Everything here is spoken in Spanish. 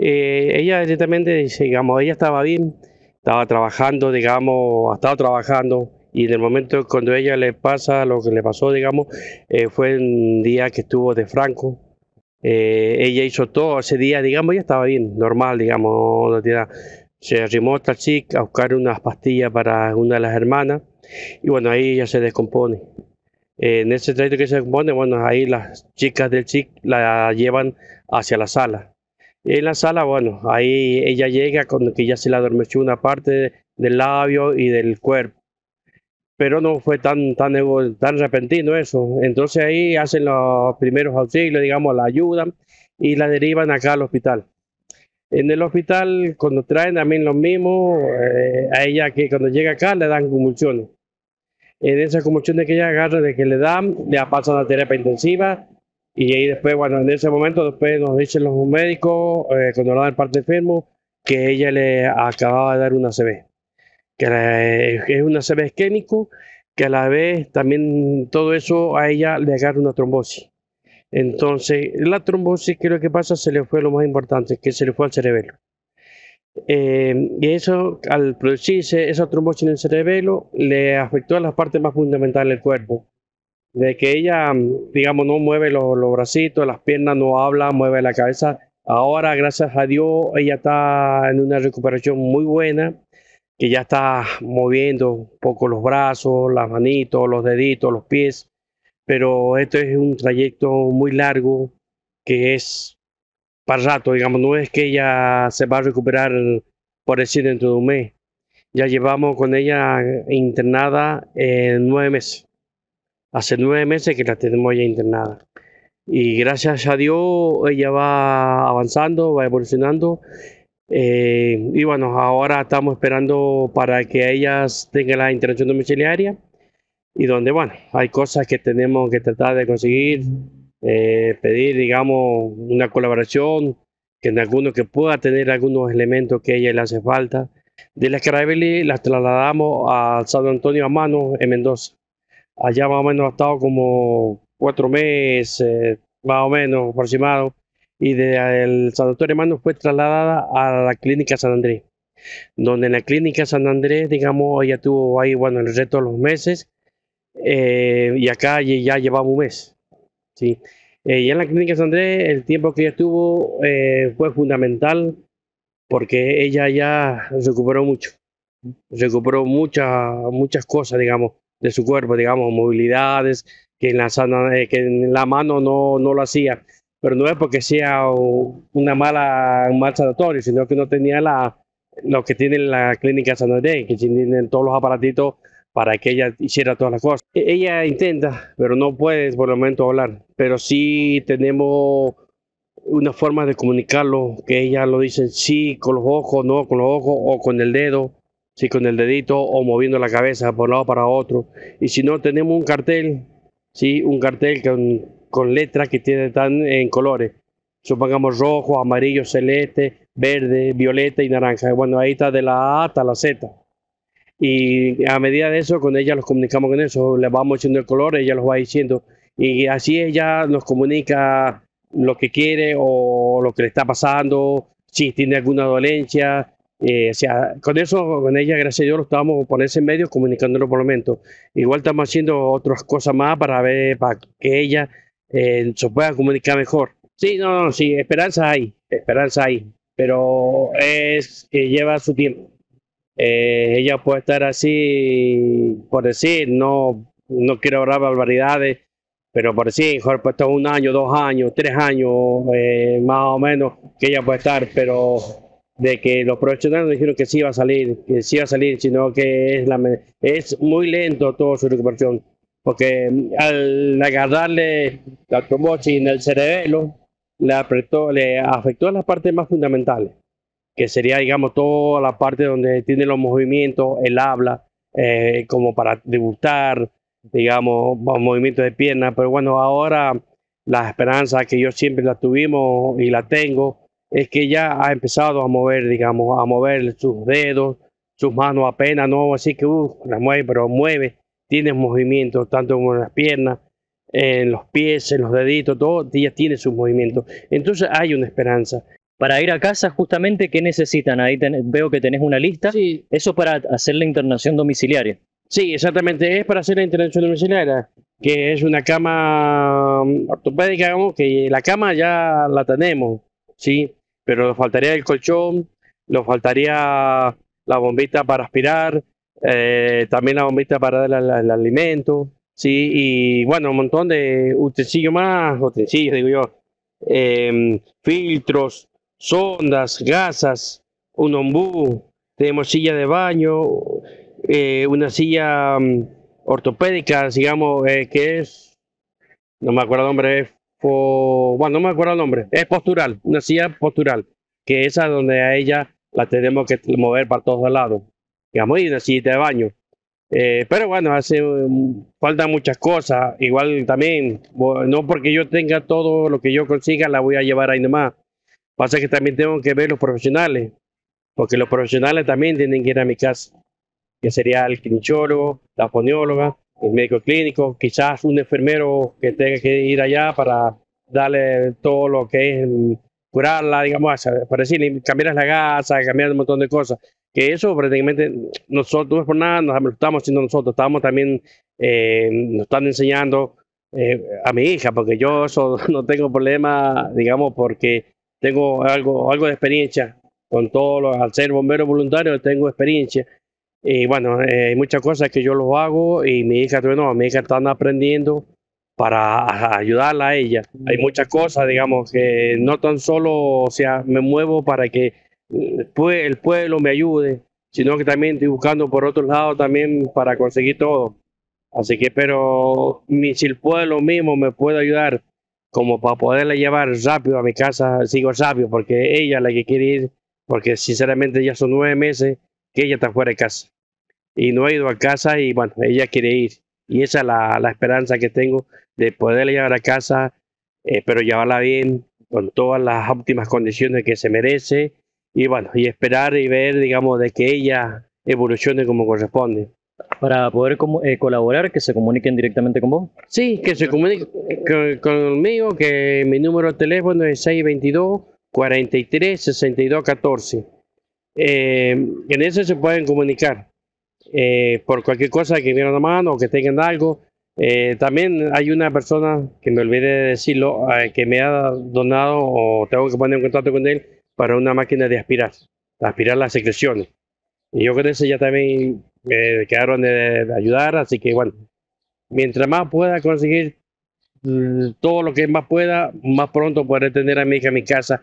Eh, ella directamente, digamos, ella estaba bien, estaba trabajando, digamos, ha estado trabajando y en el momento cuando ella le pasa lo que le pasó, digamos, eh, fue un día que estuvo de Franco. Eh, ella hizo todo ese día, digamos, ella estaba bien, normal, digamos, se arrimó hasta el chic a buscar unas pastillas para una de las hermanas y bueno, ahí ella se descompone. en ese trayecto que se descompone, bueno, ahí las chicas del chic la llevan hacia la sala en la sala, bueno, ahí ella llega cuando que ya se le adormeció una parte del labio y del cuerpo. Pero no fue tan, tan, tan repentino eso. Entonces ahí hacen los primeros auxilios, digamos, la ayudan y la derivan acá al hospital. En el hospital, cuando traen también lo mismo, eh, a ella que cuando llega acá le dan convulsiones. En esas convulsiones que ella agarra, de que le dan, le pasan a terapia intensiva y ahí después, bueno, en ese momento, después nos dicen los médicos, eh, cuando la dan parte enfermo, que ella le acababa de dar una CV. Que eh, es una CV isquémico, que a la vez también todo eso a ella le agarra una trombosis. Entonces, la trombosis, creo lo que pasa, se le fue lo más importante, que se le fue al cerebelo. Eh, y eso, al producirse esa trombosis en el cerebelo, le afectó a las partes más fundamentales del cuerpo, de que ella, mm, digamos, no mueve los, los bracitos, las piernas, no habla, mueve la cabeza. Ahora, gracias a Dios, ella está en una recuperación muy buena, que ya está moviendo un poco los brazos, las manitos, los deditos, los pies, pero esto es un trayecto muy largo que es para rato, digamos, no es que ella se va a recuperar, por decir, dentro de un mes. Ya llevamos con ella internada en eh, nueve meses hace nueve meses que la tenemos ya internada. Y gracias a Dios ella va avanzando, va evolucionando. Eh, y bueno, ahora estamos esperando para que ella tenga la intervención domiciliaria y donde, bueno, hay cosas que tenemos que tratar de conseguir, eh, pedir, digamos, una colaboración, que en alguno que pueda tener algunos elementos que a ella le hace falta. De la Carabeli las trasladamos a San Antonio a mano en Mendoza. Allá más o menos ha estado como cuatro meses, más o menos aproximado. Y de el Sanatorio Hermano fue trasladada a la Clínica San Andrés, donde en la Clínica San Andrés, digamos, ella tuvo ahí, bueno, el resto de los meses. Eh, y acá ya llevamos un mes. ¿sí? Eh, y en la Clínica San Andrés, el tiempo que ella estuvo eh, fue fundamental porque ella ya recuperó mucho, recuperó muchas muchas cosas, digamos de su cuerpo, digamos, movilidades que en la, eh, que en la mano no, no lo hacía. Pero no es porque sea una mala, un mal sanatorio, sino que no tenía la, lo que tiene la clínica San que tienen todos los aparatitos para que ella hiciera todas las cosas. E-, ella intenta, pero no puede por el momento hablar. Pero sí tenemos una forma de comunicarlo, que ella lo dice sí con los ojos, no con los ojos o con el dedo si con el dedito o moviendo la cabeza por un lado para otro. Y si no, tenemos un cartel, ¿sí? un cartel con, con letras que tiene están eh, en colores. Supongamos rojo, amarillo, celeste, verde, violeta y naranja. Bueno, ahí está de la A hasta la Z. Y a medida de eso, con ella los comunicamos con eso, le vamos diciendo el color, ella los va diciendo. Y así ella nos comunica lo que quiere o lo que le está pasando, si tiene alguna dolencia, eh, sea, con eso, con ella, gracias a Dios, lo estábamos poniendo en medio, comunicándolo por el momento Igual estamos haciendo otras cosas más para ver, para que ella eh, se pueda comunicar mejor. Sí, no, sí, esperanza hay, esperanza hay, pero es que lleva su tiempo. Eh, ella puede estar así, por decir, no, no quiero hablar barbaridades, pero por decir, mejor puede estar un año, dos años, tres años, más o menos, que ella puede estar, pero de que los profesionales dijeron que sí iba a salir, que sí iba a salir, sino que es, la, es muy lento toda su recuperación, porque mm, al agarrarle la trombosis en el cerebelo, le, apretó, le afectó las partes más fundamentales, que sería, digamos, toda la parte donde tiene los movimientos, el habla, eh, como para debutar, digamos, movimientos de piernas, pero bueno, ahora la esperanza que yo siempre la tuvimos y la tengo, es que ya ha empezado a mover, digamos, a mover sus dedos, sus manos apenas, no así que uh, la mueve, pero mueve, tiene movimiento tanto como en las piernas, en los pies, en los deditos, todo ya tiene sus movimientos. Entonces hay una esperanza. Para ir a casa, justamente, ¿qué necesitan? Ahí veo que tenés una lista. Sí. Eso para hacer la internación domiciliaria. Sí, exactamente. Es para hacer la internación domiciliaria, que es una cama mm, ortopédica, digamos, que la cama ya la tenemos, ¿sí? pero nos faltaría el colchón, nos faltaría la bombita para aspirar, eh, también la bombita para dar el, alimento, sí, y bueno, un montón de utensilios más, utensilios, digo yo, em, filtros, sondas, gasas, un ombú, tenemos silla de baño, eh, una silla mm, ortopédica, digamos, eh, que es, no me acuerdo el nombre, es bueno, no me acuerdo el nombre, es postural, una silla postural, que esa es donde a ella la tenemos que mover para todos lados, digamos, y una silla de baño. Eh, pero bueno, hace falta muchas cosas, igual también, no porque yo tenga todo lo que yo consiga, la voy a llevar ahí nomás. Pasa que también tengo que ver los profesionales, porque los profesionales también tienen que ir a mi casa, que sería el quinchólogo, la fonióloga, el médico clínico, quizás un enfermero que tenga que ir allá para darle todo lo que es mm, curarla, digamos, para decirle, cambiar la gasa, cambiar un montón de cosas. Que eso prácticamente nosotros, por nada, nos estamos haciendo nosotros, estamos también, eh, nos están enseñando eh, a mi hija, porque yo eso no tengo problema, digamos, porque tengo algo, algo de experiencia con todo, lo, al ser bombero voluntario tengo experiencia y bueno, eh, hay muchas cosas que yo lo hago y mi hija, bueno, mi hija están aprendiendo para ayudarla a ella. Hay mm. muchas cosas, digamos, que no tan solo, o sea, me muevo para que eh, el pueblo me ayude, sino que también estoy buscando por otro lado también para conseguir todo. Así que, pero si el pueblo mismo me puede ayudar como para poderle llevar rápido a mi casa, sigo sabio porque ella la que quiere ir, porque sinceramente ya son nueve meses que ella está fuera de casa y no ha ido a casa y bueno, ella quiere ir. Y esa es la, la esperanza que tengo de poderla llevar a casa, eh, pero llevarla bien, con todas las óptimas condiciones que se merece y bueno, y esperar y ver, digamos, de que ella evolucione como corresponde. Para poder como, eh, colaborar, que se comuniquen directamente con vos. Sí, que se comuniquen conmigo, que mi número de teléfono es 622 43 62 en eso se pueden comunicar. Eh, por cualquier cosa que vieron a mano o que tengan algo. Eh, también hay una persona que me olvidé de decirlo, eh, que me ha donado o tengo que poner en contacto con él para una máquina de aspirar, aspirar las secreciones. Y yo creo que ese ya también me quedaron de, de, ayudar, así que bueno, mientras más pueda conseguir mm, todo lo que más pueda, más pronto podré tener a mi hija en mi casa